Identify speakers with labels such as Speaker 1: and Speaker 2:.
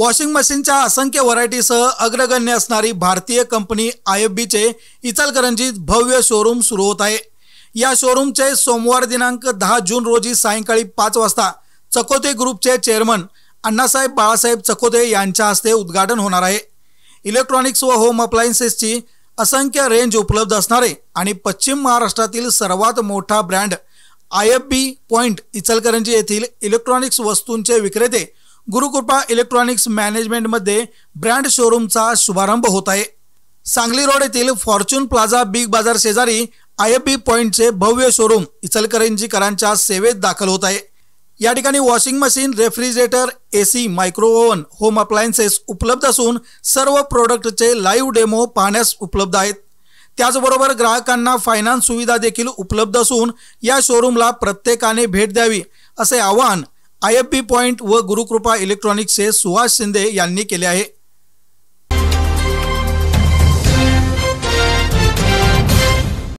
Speaker 1: washing मशीनच्या असंख्य व्हरायटीसह अग्रगण्य असणारी भारतीय कंपनी आय एफ बीचे इचलकरंजीत भव्य शोरूम सुरू होत आहे या शोरूमचे सोमवार दिनांक दहा जून रोजी सायंकाळी पाच वाजता चकोते ग्रुपचे चेअरमन अण्णासाहेब बाळासाहेब चकोते यांच्या हस्ते उद्घाटन होणार आहे इलेक्ट्रॉनिक्स व होम अप्लायन्सेसची असंख्य रेंज उपलब्ध असणारे आणि पश्चिम महाराष्ट्रातील सर्वात मोठा brand I F B point Ichalkaranji येथील इलेक्ट्रॉनिक्स वस्तूंचे विक्रेते गुरुकृपा इलेक्ट्रॉनिक्स मॅनेजमेंटमध्ये ब्रँड शोरूमचा शुभारंभ होत आहे सांगली रोड येथील फॉर्च्युन प्लाझा बिग बाजार शेजारी आय एफ बी पॉईंटचे भव्य शोरूम इचलकरंजीकरांच्या सेवेत दाखल होत आहे या ठिकाणी washing machine refrigerator A C micro oven home appliances उपलब्ध असून सर्व प्रोडक्टचे लाईव्ह डेमो पाहण्यास उपलब्ध आहेत त्याचबरोबर ग्राहकांना फायनान्स सुविधा देखील उपलब्ध असून या शोरूमला प्रत्येकाने भेट द्यावी असे आवाहन आय एफ बी पॉईंट व गुरुकृपा इलेक्ट्रॉनिक्सचे सुहास शिंदे यांनी केले आहे